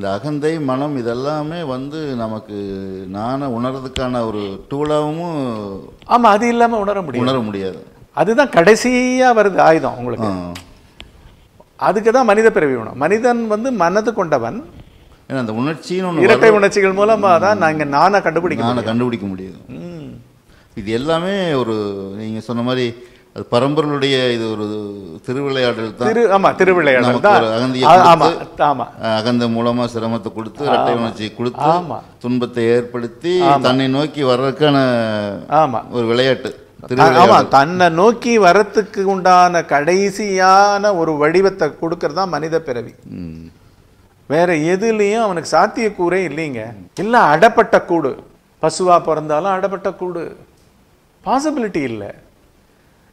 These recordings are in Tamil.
இந்த அகந்தை மனம் இதெல்லாமே வந்து நமக்கு நானே உணர்றதுக்கான ஒரு டூலாகவும் ஆமாம் அது இல்லாமல் உணர முடியும் உணர முடியாது அதுதான் கடைசியாக வருது ஆயுதம் உங்களுக்கு அதுக்கு தான் மனித பிறவி வேணும் மனிதன் வந்து மனது கொண்டவன் ஏன்னா அந்த உணர்ச்சின்னு இரட்டை உணர்ச்சிகள் மூலமாக தான் இங்கே நானாக கண்டுபிடிக்க நானே கண்டுபிடிக்க முடியும் இது எல்லாமே ஒரு நீங்கள் சொன்ன மாதிரி அது பரம்பரனுடைய இது ஒரு திருவிளையாடல் தான் ஆமா திருவிளையாடல் தான் அகந்த மூலமா சிரமத்தை கொடுத்து இரட்டை உணர்ச்சியை கொடுத்து துன்பத்தை ஏற்படுத்தி தன்னை நோக்கி வர்றதுக்கான ஆமா ஒரு விளையாட்டு ஆமா தன்னை நோக்கி வரத்துக்கு உண்டான கடைசியான ஒரு வடிவத்தை கொடுக்கறதா மனித பிறவி வேற எதுலேயும் அவனுக்கு சாத்தியக்கூறே இல்லைங்க இல்லை அடப்பட்ட கூடு பசுவா பிறந்தாலும் அடப்பட்ட கூடு பாசிபிலிட்டி இல்லை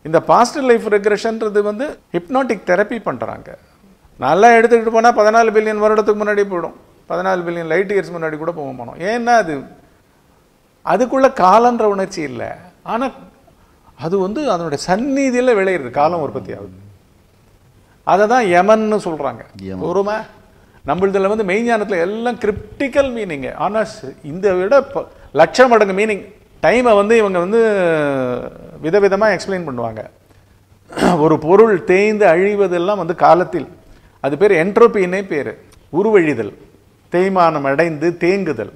இந்த பாஸ்ட் லைஃப் ரெக்ரெஷன்றது வந்து ஹிப்னாட்டிக் தெரப்பி பண்ணுறாங்க நல்லா எடுத்துக்கிட்டு போனால் பதினாலு பில்லியன் வருடத்துக்கு முன்னாடி போயிடும் பதினாலு பில்லியன் லைட் இயர்ஸ் முன்னாடி கூட போக போனோம் ஏன்னா அது அதுக்குள்ளே காலன்ற உணர்ச்சி இல்லை ஆனால் அது வந்து அதனுடைய சந்நிதியில் விளையிறது காலம் உற்பத்தி ஆகுது அதை தான் யமன்னு சொல்கிறாங்க ஒருமா நம்மளதில் வந்து மெய்ஞானத்தில் எல்லாம் கிரிப்டிக்கல் மீனிங்கு ஆனால் இந்த விட லட்சம் மடங்கு மீனிங் டைமை வந்து இவங்க வந்து விதவிதமாக எக்ஸ்பிளைன் பண்ணுவாங்க ஒரு பொருள் தேய்ந்து அழிவதெல்லாம் வந்து காலத்தில் அது பேர் என்ட்ரோபின்னே பேர் உருவழிதல் தேய்மானம் அடைந்து தேங்குதல்